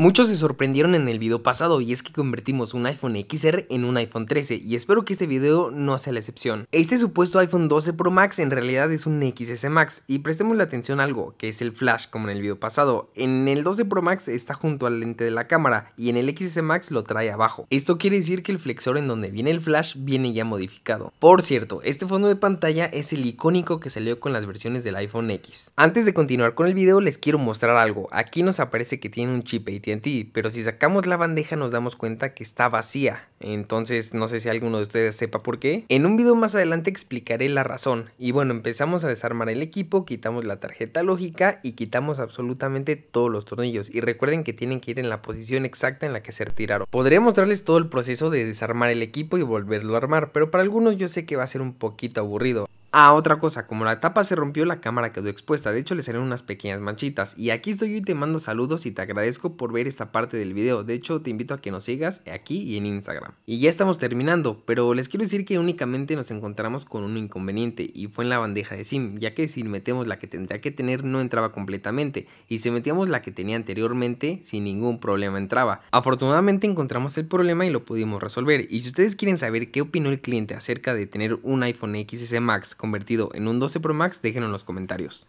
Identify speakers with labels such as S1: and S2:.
S1: Muchos se sorprendieron en el video pasado y es que convertimos un iPhone XR en un iPhone 13 y espero que este video no sea la excepción. Este supuesto iPhone 12 Pro Max en realidad es un XS Max y prestemos la atención a algo, que es el flash como en el video pasado. En el 12 Pro Max está junto al lente de la cámara y en el XS Max lo trae abajo. Esto quiere decir que el flexor en donde viene el flash viene ya modificado. Por cierto, este fondo de pantalla es el icónico que salió con las versiones del iPhone X. Antes de continuar con el video les quiero mostrar algo, aquí nos aparece que tiene un chip AT ti, pero si sacamos la bandeja nos damos cuenta que está vacía. Entonces no sé si alguno de ustedes sepa por qué. En un video más adelante explicaré la razón. Y bueno, empezamos a desarmar el equipo, quitamos la tarjeta lógica y quitamos absolutamente todos los tornillos. Y recuerden que tienen que ir en la posición exacta en la que se retiraron. Podría mostrarles todo el proceso de desarmar el equipo y volverlo a armar, pero para algunos yo sé que va a ser un poquito aburrido. Ah, otra cosa, como la tapa se rompió, la cámara quedó expuesta, de hecho le salieron unas pequeñas manchitas. Y aquí estoy yo y te mando saludos y te agradezco por ver esta parte del video, de hecho te invito a que nos sigas aquí y en Instagram. Y ya estamos terminando, pero les quiero decir que únicamente nos encontramos con un inconveniente, y fue en la bandeja de sim, ya que si metemos la que tendría que tener no entraba completamente, y si metíamos la que tenía anteriormente, sin ningún problema entraba. Afortunadamente encontramos el problema y lo pudimos resolver, y si ustedes quieren saber qué opinó el cliente acerca de tener un iPhone XS Max convertido en un 12 Pro Max? Déjenlo en los comentarios.